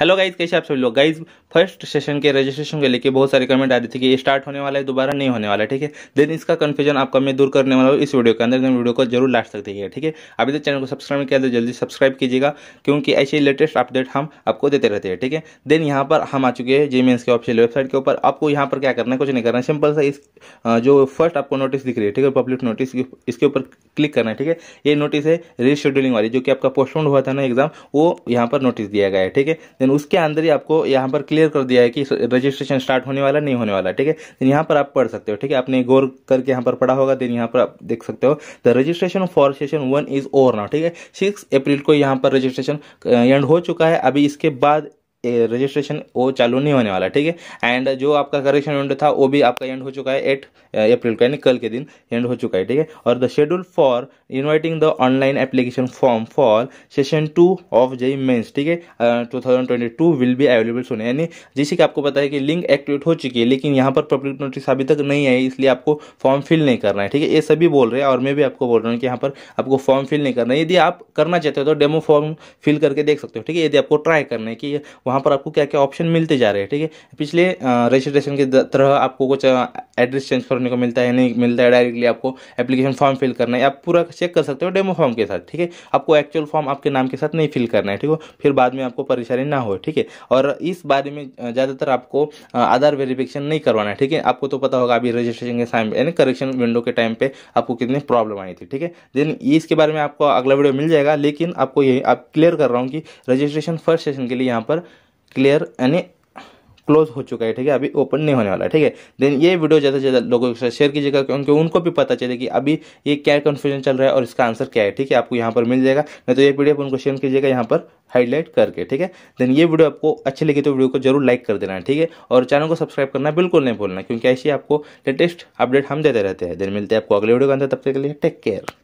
Hello guys कैसे आप सभी लोग गाइज फर्स्ट सेशन के रजिस्ट्रेशन के लेके बहुत सारे कमेंट आ रहे थे कि ये स्टार्ट होने वाला है दोबारा नहीं होने वाला ठीक है देन इसका कन्फ्यूजन आपका मैं दूर करने वाला हूँ इस वीडियो के अंदर देन वीडियो को जरूर लास्ट तक देखिएगा ठीक है अभी तक चैनल को सब्सक्राइब किया तो जल्दी सब्सक्राइब कीजिएगा क्योंकि ऐसे लेटेस्ट अपडेट हम आपको देते रहते हैं ठीक है देन यहाँ पर हम आ चुके हैं जेमेंस के ऑफिशियल वेबसाइट के ऊपर आपको यहाँ पर क्या करना है कुछ नहीं करना सिंपल सा इस जो फर्स्ट आपको नोटिस दिख रही है ठीक है पब्लिक नोटिस इसके ऊपर क्लिक करना है ठीक है ये नोटिस है रीशेड्यूलिंग वाली जो कि आपका पोस्टपोन हुआ था ना एग्जाम वो यहाँ पर नोटिस दिया गया है ठीक है देन उसके अंदर ही आपको यहाँ पर क्लियर कर दिया है कि रजिस्ट्रेशन स्टार्ट होने वाला नहीं होने वाला ठीक है देन यहाँ पर आप पढ़ सकते हो ठीक है आपने गौर करके यहाँ पर पढ़ा होगा देन यहाँ पर आप देख सकते हो the registration for session one is over now ठीक है सिक्स अप्रैल को यहाँ पर रजिस्ट्रेशन एंड हो चुका है अभी इसके बाद रजिस्ट्रेशन वो चालू नहीं होने वाला ठीक है एंड जो आपका करेक्शन विंडो था वो भी आपका एंड हो चुका है एट अप्रैल का यानी कल के दिन एंड हो चुका है ठीक है और the schedule for inviting the online application form for session two of JEE Mains ठीक है two thousand twenty two will be available soon यानी जैसे कि आपको पता है कि लिंक एक्टिवेट हो चुकी है लेकिन यहाँ पर पब्लिक नोटिस अभी तक नहीं आई इसलिए आपको फॉर्म फिल नहीं करना है ठीक है ये सभी बोल रहे हैं और मैं भी आपको बोल रहा हूँ कि यहाँ पर आपको फॉर्म फिल नहीं करना है यदि आप करना चाहते हो तो डेमो फॉर्म फिल करके देख सकते हो ठीक है यदि आपको ट्राई करना है कि वहाँ वहाँ पर आपको क्या क्या ऑप्शन मिलते जा रहे हैं ठीक है थीके? पिछले रजिस्ट्रेशन की तरह आपको कुछ एड्रेस चेंज करने को मिलता है नहीं मिलता है डायरेक्टली आपको एप्लीकेशन फॉर्म फिल करना है आप पूरा चेक कर सकते हो डेमो फॉर्म के साथ ठीक है आपको एक्चुअल फॉर्म आपके नाम के साथ नहीं फिल करना है ठीक है फिर बाद में आपको परेशानी ना हो ठीक है और इस बारे में ज़्यादातर आपको आधार वेरिफिकेशन नहीं करवाना है ठीक है आपको तो पता होगा अभी रजिस्ट्रेशन के टाइम यानी करेक्शन विंडो के टाइम पर आपको कितनी प्रॉब्लम आई थी ठीक है देन इसके बारे में आपको अगला वीडियो मिल जाएगा लेकिन आपको यही आप क्लियर कर रहा हूँ कि रजिस्ट्रेशन फर्स्ट सेशन के लिए यहाँ पर क्लियर यानी क्लोज हो चुका है ठीक है अभी ओपन नहीं होने वाला है ठीक है देन ये वीडियो ज़्यादा से ज़्यादा लोगों के साथ शेयर कीजिएगा क्योंकि उनको भी पता चले कि अभी ये क्या कन्फ्यूजन चल रहा है और इसका आंसर क्या है ठीक है आपको यहाँ पर मिल जाएगा नहीं तो ये पीडीएफ उनको शेयर कीजिएगा यहाँ पर हाईलाइट करके ठीक है देन ये वीडियो आपको अच्छी लगी तो वीडियो को जरूर लाइक कर देना ठीक है और चैनल को सब्सक्राइब करना बिल्कुल नहीं भूलना क्योंकि ऐसे आपको लेटेस्ट अपडेट हम देते रहते हैं देन मिलते हैं आपको अगले वीडियो के अंदर तब तक के लिए टेक केयर